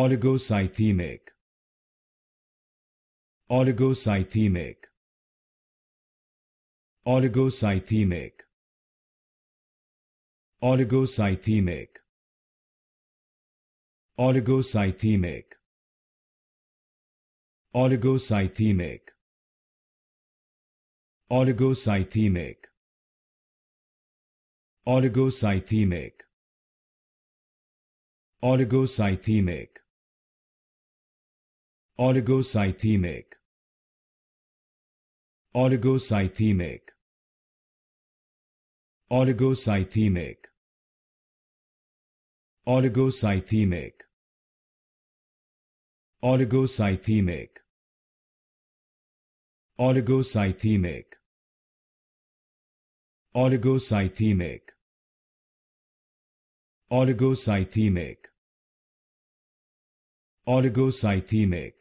oligocythemic oligocythemic oligocythemic oligocythemic oligocythemic oligocythemic oligocythemic oligocythemic oligocythemic oligocythemic oligocythemic oligocythemic oligocythemic oligocythemic oligocythemic oligocythemic oligocythemic oligocythemic